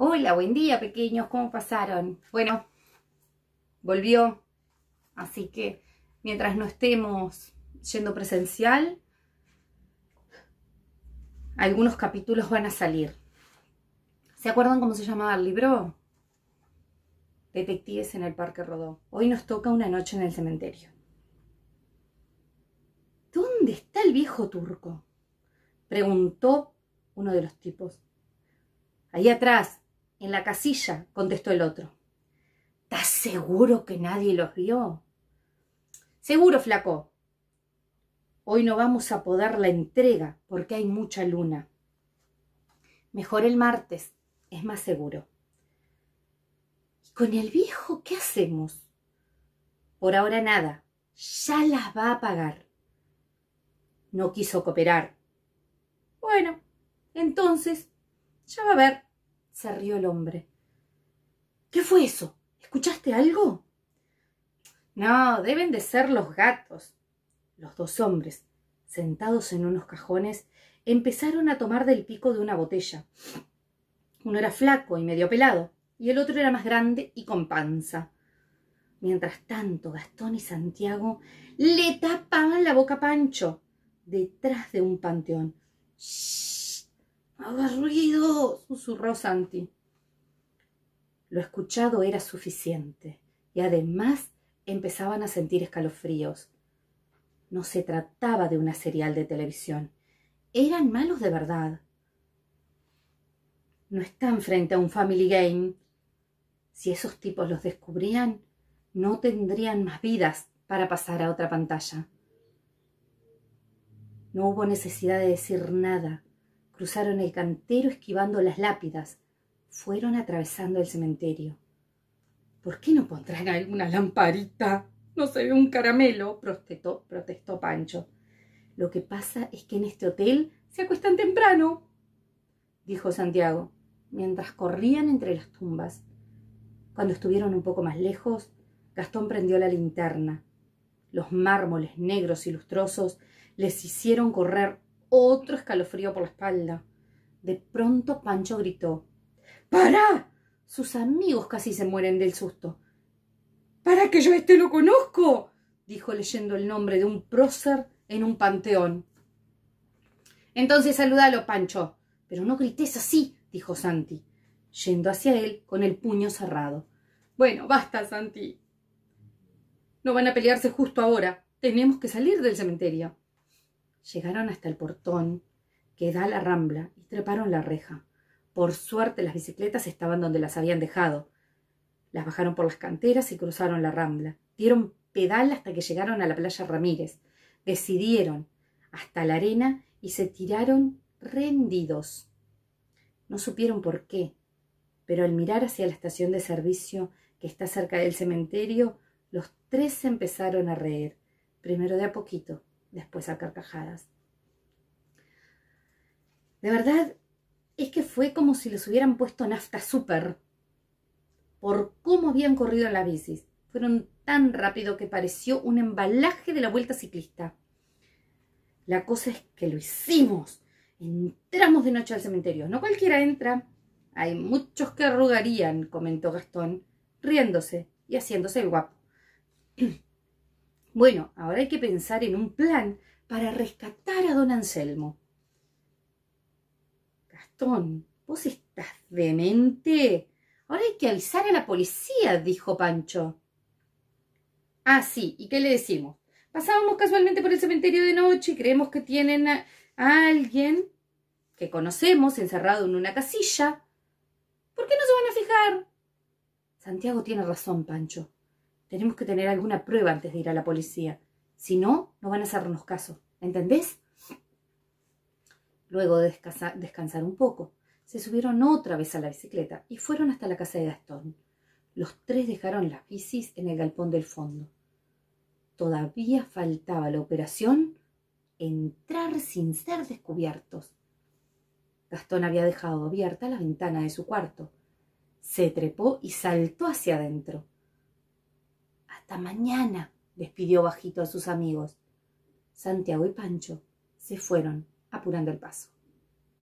Hola, buen día pequeños, ¿cómo pasaron? Bueno, volvió, así que mientras no estemos yendo presencial, algunos capítulos van a salir. ¿Se acuerdan cómo se llamaba el libro? Detectives en el Parque Rodó. Hoy nos toca una noche en el cementerio. ¿Dónde está el viejo turco? Preguntó uno de los tipos. Ahí atrás, en la casilla, contestó el otro. ¿Estás seguro que nadie los vio? Seguro, flaco. Hoy no vamos a poder la entrega porque hay mucha luna. Mejor el martes, es más seguro. ¿Y con el viejo qué hacemos? Por ahora nada, ya las va a pagar. No quiso cooperar. Bueno, entonces, ya va a ver se rió el hombre. ¿Qué fue eso? ¿Escuchaste algo? No, deben de ser los gatos. Los dos hombres, sentados en unos cajones, empezaron a tomar del pico de una botella. Uno era flaco y medio pelado, y el otro era más grande y con panza. Mientras tanto, Gastón y Santiago le tapaban la boca a Pancho detrás de un panteón. ¡Shh! ¡Haga ruido! susurró Santi. Lo escuchado era suficiente y además empezaban a sentir escalofríos. No se trataba de una serial de televisión. Eran malos de verdad. No están frente a un Family Game. Si esos tipos los descubrían, no tendrían más vidas para pasar a otra pantalla. No hubo necesidad de decir nada Cruzaron el cantero esquivando las lápidas. Fueron atravesando el cementerio. ¿Por qué no pondrán alguna lamparita? No se ve un caramelo, protestó, protestó Pancho. Lo que pasa es que en este hotel se acuestan temprano, dijo Santiago, mientras corrían entre las tumbas. Cuando estuvieron un poco más lejos, Gastón prendió la linterna. Los mármoles negros y lustrosos les hicieron correr otro escalofrío por la espalda. De pronto Pancho gritó. ¡Para! Sus amigos casi se mueren del susto. ¡Para que yo este lo conozco! dijo leyendo el nombre de un prócer en un panteón. Entonces saludalo, Pancho. Pero no grites así, dijo Santi, yendo hacia él con el puño cerrado. Bueno, basta, Santi. No van a pelearse justo ahora. Tenemos que salir del cementerio. Llegaron hasta el portón que da la rambla y treparon la reja. Por suerte las bicicletas estaban donde las habían dejado. Las bajaron por las canteras y cruzaron la rambla. Dieron pedal hasta que llegaron a la playa Ramírez. Decidieron hasta la arena y se tiraron rendidos. No supieron por qué, pero al mirar hacia la estación de servicio que está cerca del cementerio, los tres empezaron a reír, primero de a poquito, después a carcajadas. De verdad, es que fue como si les hubieran puesto nafta súper por cómo habían corrido en la bicis. Fueron tan rápido que pareció un embalaje de la vuelta ciclista. La cosa es que lo hicimos. Entramos de noche al cementerio. No cualquiera entra. Hay muchos que arrugarían, comentó Gastón, riéndose y haciéndose el guapo. Bueno, ahora hay que pensar en un plan para rescatar a don Anselmo. Gastón, vos estás demente. Ahora hay que avisar a la policía, dijo Pancho. Ah, sí, ¿y qué le decimos? Pasábamos casualmente por el cementerio de noche y creemos que tienen a, a alguien que conocemos encerrado en una casilla. ¿Por qué no se van a fijar? Santiago tiene razón, Pancho. Tenemos que tener alguna prueba antes de ir a la policía. Si no, no van a hacernos caso. ¿Entendés? Luego de descansar un poco, se subieron otra vez a la bicicleta y fueron hasta la casa de Gastón. Los tres dejaron las bicis en el galpón del fondo. Todavía faltaba la operación entrar sin ser descubiertos. Gastón había dejado abierta la ventana de su cuarto. Se trepó y saltó hacia adentro. Hasta mañana, despidió bajito a sus amigos. Santiago y Pancho se fueron apurando el paso.